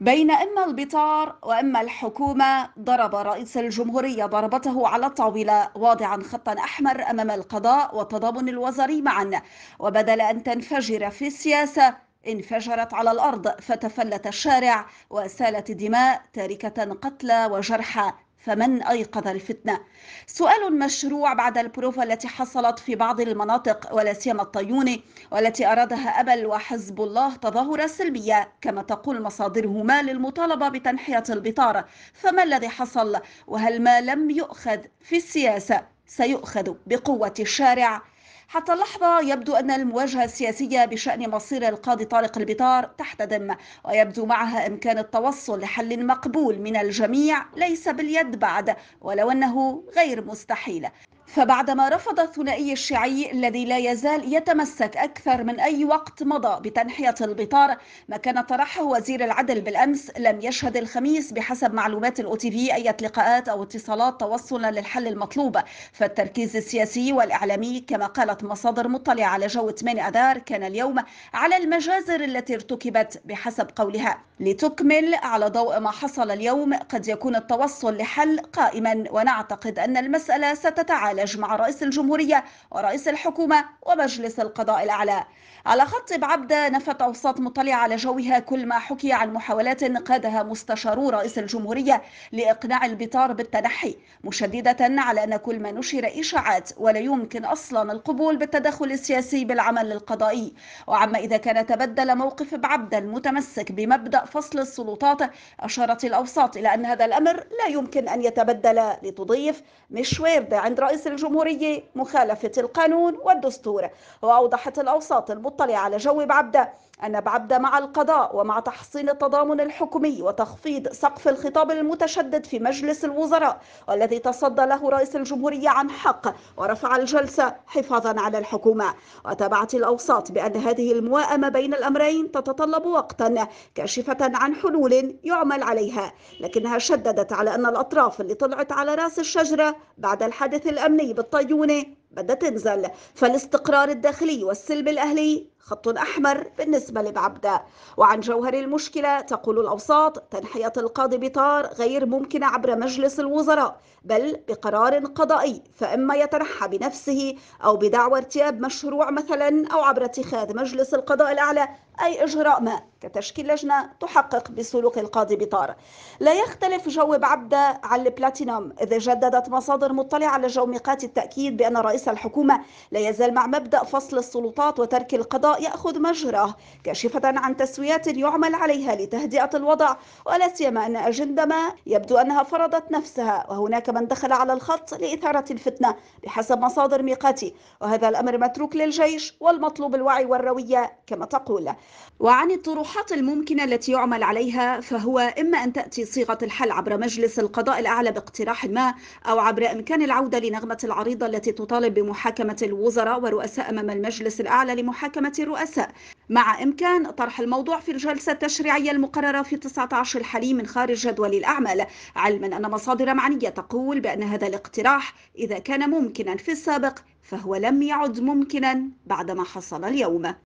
بين إما البطار وإما الحكومة ضرب رئيس الجمهورية ضربته على الطاولة واضعا خطا أحمر أمام القضاء والتضامن الوزري معا وبدل أن تنفجر في السياسة انفجرت على الأرض فتفلت الشارع وسالت الدماء تاركة قتلى وجرحى فمن أيقظ الفتنة؟ سؤال مشروع بعد البروفة التي حصلت في بعض المناطق ولا سيما الطيوني والتي أرادها أبل وحزب الله تظاهرة سلبية كما تقول مصادرهما للمطالبة بتنحية البطارة فما الذي حصل وهل ما لم يؤخذ في السياسة سيؤخذ بقوة الشارع؟ حتى اللحظة يبدو أن المواجهة السياسية بشأن مصير القاضي طارق البطار تحتدم ويبدو معها إمكان التوصل لحل مقبول من الجميع ليس باليد بعد ولو أنه غير مستحيل فبعدما رفض الثنائي الشيعي الذي لا يزال يتمسك أكثر من أي وقت مضى بتنحية البطار كان طرحه وزير العدل بالأمس لم يشهد الخميس بحسب معلومات الأوتي في أي لقاءات أو اتصالات توصلا للحل المطلوب فالتركيز السياسي والإعلامي كما قالت مصادر مطلعة على جو 8 أذار كان اليوم على المجازر التي ارتكبت بحسب قولها لتكمل على ضوء ما حصل اليوم قد يكون التوصل لحل قائما ونعتقد أن المسألة ستتعالى على مع رئيس الجمهورية ورئيس الحكومة ومجلس القضاء الأعلى على خط بعبدة نفت أوساط مطلعة على جوها كل ما حكي عن محاولات قادها مستشارو رئيس الجمهورية لإقناع البطار بالتنحي مشددة على أن كل ما نشر إشاعات ولا يمكن أصلا القبول بالتدخل السياسي بالعمل القضائي وعما إذا كان تبدل موقف بعبدة المتمسك بمبدأ فصل السلطات أشارت الأوساط إلى أن هذا الأمر لا يمكن أن يتبدل لتضيف مش وارد عند رئيس الجمهورية مخالفة القانون والدستور وأوضحت الأوساط المطلعة على جو بعبدة أن بعبد مع القضاء ومع تحصيل التضامن الحكومي وتخفيض سقف الخطاب المتشدد في مجلس الوزراء والذي تصدى له رئيس الجمهورية عن حق ورفع الجلسة حفاظا على الحكومة وتابعت الأوساط بأن هذه المواءمة بين الأمرين تتطلب وقتا كاشفة عن حلول يعمل عليها لكنها شددت على أن الأطراف اللي طلعت على رأس الشجرة بعد الحدث الأمني بالطيونة بدها تنزل فالاستقرار الداخلي والسلم الأهلي خط أحمر بالنسبة لبعبدة وعن جوهر المشكلة تقول الأوساط تنحية القاضي بطار غير ممكنة عبر مجلس الوزراء بل بقرار قضائي فإما يتنحى بنفسه أو بدعوى ارتياب مشروع مثلا أو عبر اتخاذ مجلس القضاء الأعلى أي إجراء ما كتشكيل لجنة تحقق بسلوك القاضي بطار لا يختلف جو بعبدة عن البلاتينوم إذا جددت مصادر مطلعة على جو ميقات التأكيد بأن رئيس الحكومة لا يزال مع مبدأ فصل السلطات وترك القضاء يأخذ مجراه كاشفة عن تسويات يعمل عليها لتهدئة الوضع ولا سيما أن أجندة ما يبدو أنها فرضت نفسها وهناك من دخل على الخط لإثارة الفتنة بحسب مصادر ميقاتي وهذا الأمر متروك للجيش والمطلوب الوعي والروية كما تقول وعن الطروحات الممكنة التي يعمل عليها فهو إما أن تأتي صيغة الحل عبر مجلس القضاء الأعلى باقتراح ما أو عبر إمكان العودة لنغمة العريضة التي تطالب بمحاكمة الوزراء ورؤساء أمام المجلس الأعلى لمحاكمة الرؤساء مع إمكان طرح الموضوع في الجلسة التشريعية المقررة في 19 الحالي من خارج جدول الأعمال علما أن مصادر معنية تقول بأن هذا الاقتراح إذا كان ممكنا في السابق فهو لم يعد ممكنا بعدما حصل اليوم